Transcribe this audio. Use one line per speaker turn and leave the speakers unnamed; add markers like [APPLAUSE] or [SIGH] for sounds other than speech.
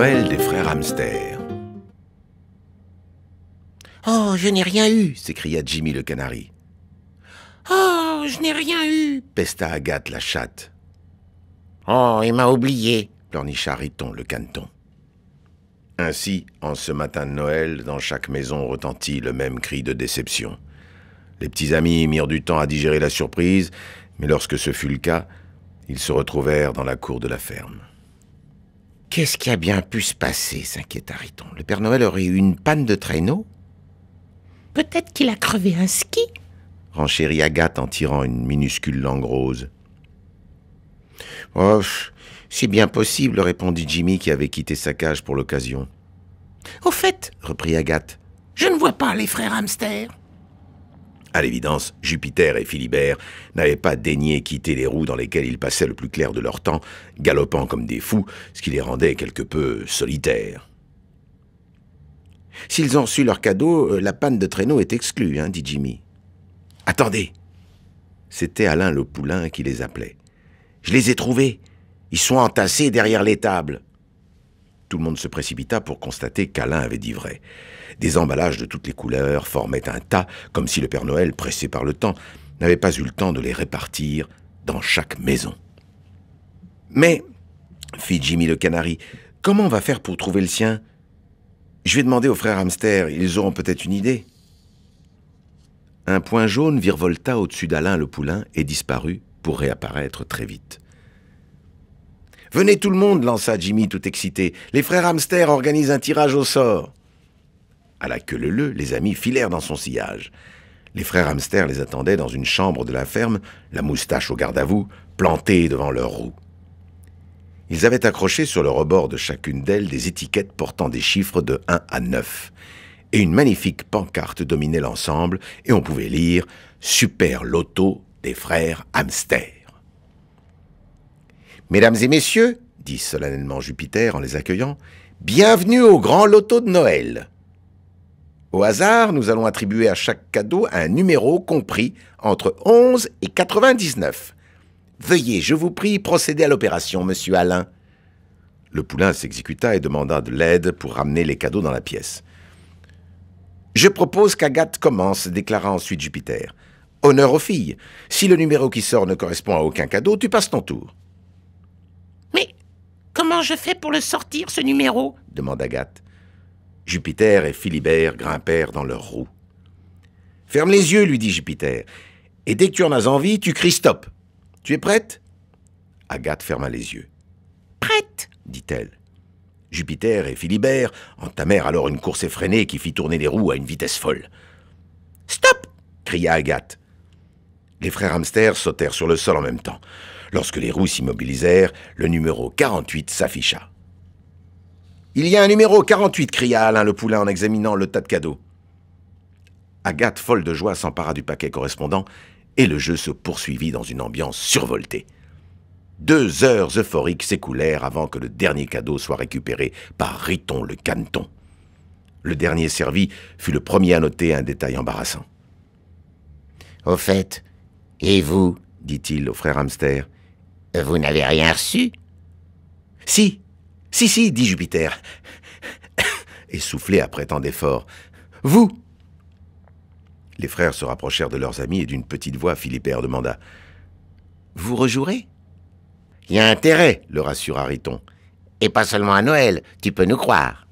Noël des frères Hamster « Oh, je n'ai rien eu s'écria Jimmy le canari. Oh, je n'ai rien eu pesta Agathe la chatte. Oh, il m'a oublié pleurnicha Riton le caneton. Ainsi, en ce matin de Noël, dans chaque maison retentit le même cri de déception. Les petits amis mirent du temps à digérer la surprise, mais lorsque ce fut le cas, ils se retrouvèrent dans la cour de la ferme. Qu'est-ce qui a bien pu se passer s'inquiéta Riton. « Le Père Noël aurait eu une panne de traîneau Peut-être qu'il a crevé un ski renchérit Agathe en tirant une minuscule langue rose. Oh, c'est bien possible, répondit Jimmy qui avait quitté sa cage pour l'occasion. Au fait, reprit Agathe, je ne vois pas les frères Hamster. » À l'évidence, Jupiter et Philibert n'avaient pas daigné quitter les roues dans lesquelles ils passaient le plus clair de leur temps, galopant comme des fous, ce qui les rendait quelque peu solitaires. S'ils ont reçu leur cadeau, euh, la panne de traîneau est exclue, hein, dit Jimmy. Attendez C'était Alain le Poulain qui les appelait. Je les ai trouvés Ils sont entassés derrière les tables tout le monde se précipita pour constater qu'Alain avait dit vrai. Des emballages de toutes les couleurs formaient un tas, comme si le Père Noël, pressé par le temps, n'avait pas eu le temps de les répartir dans chaque maison. Mais, fit Jimmy le canari, comment on va faire pour trouver le sien Je vais demander aux frères Hamster, ils auront peut-être une idée. Un point jaune virevolta au-dessus d'Alain le poulain et disparut pour réapparaître très vite. Venez tout le monde, lança Jimmy tout excité. Les frères Hamster organisent un tirage au sort. À la queue leu les amis filèrent dans son sillage. Les frères Hamster les attendaient dans une chambre de la ferme, la moustache au garde à vous, plantée devant leurs roues. Ils avaient accroché sur le rebord de chacune d'elles des étiquettes portant des chiffres de 1 à 9. Et une magnifique pancarte dominait l'ensemble, et on pouvait lire Super Loto des frères Hamster. Mesdames et messieurs, dit solennellement Jupiter en les accueillant, bienvenue au grand loto de Noël. Au hasard, nous allons attribuer à chaque cadeau un numéro compris entre 11 et 99. Veuillez, je vous prie, procéder à l'opération, monsieur Alain. Le poulain s'exécuta et demanda de l'aide pour ramener les cadeaux dans la pièce. Je propose qu'Agathe commence, déclara ensuite Jupiter. Honneur aux filles. Si le numéro qui sort ne correspond à aucun cadeau, tu passes ton tour. Comment je fais pour le sortir, ce numéro demande Agathe. Jupiter et Philibert grimpèrent dans leurs roues. Ferme les yeux, lui dit Jupiter, et dès que tu en as envie, tu cries stop. Tu es prête Agathe ferma les yeux. Prête dit-elle. Jupiter et Philibert entamèrent alors une course effrénée qui fit tourner les roues à une vitesse folle. Stop cria Agathe. Les frères hamsters sautèrent sur le sol en même temps. Lorsque les roues s'immobilisèrent, le numéro 48 s'afficha. Il y a un numéro 48, cria Alain le Poulain en examinant le tas de cadeaux. Agathe, folle de joie, s'empara du paquet correspondant et le jeu se poursuivit dans une ambiance survoltée. Deux heures euphoriques s'écoulèrent avant que le dernier cadeau soit récupéré par Riton le Caneton. Le dernier servi fut le premier à noter un détail embarrassant. Au fait, et vous dit-il au frère hamster, vous n'avez rien reçu Si, si, si, dit Jupiter, [COUGHS] essoufflé après tant d'efforts. Vous Les frères se rapprochèrent de leurs amis et d'une petite voix, Philippère demanda Vous rejouerez Il Y a intérêt, le rassura Riton. Et pas seulement à Noël, tu peux nous croire.